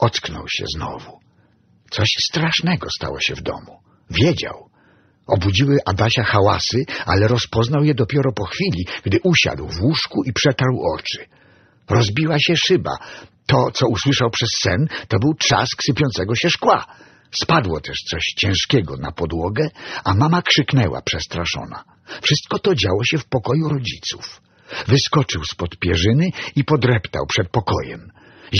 Ocknął się znowu. Coś strasznego stało się w domu. Wiedział. Obudziły Adasia hałasy, ale rozpoznał je dopiero po chwili, gdy usiadł w łóżku i przetarł oczy. Rozbiła się szyba. To, co usłyszał przez sen, to był trzask sypiącego się szkła. Spadło też coś ciężkiego na podłogę, a mama krzyknęła przestraszona. Wszystko to działo się w pokoju rodziców. Wyskoczył spod pierzyny i podreptał przed pokojem.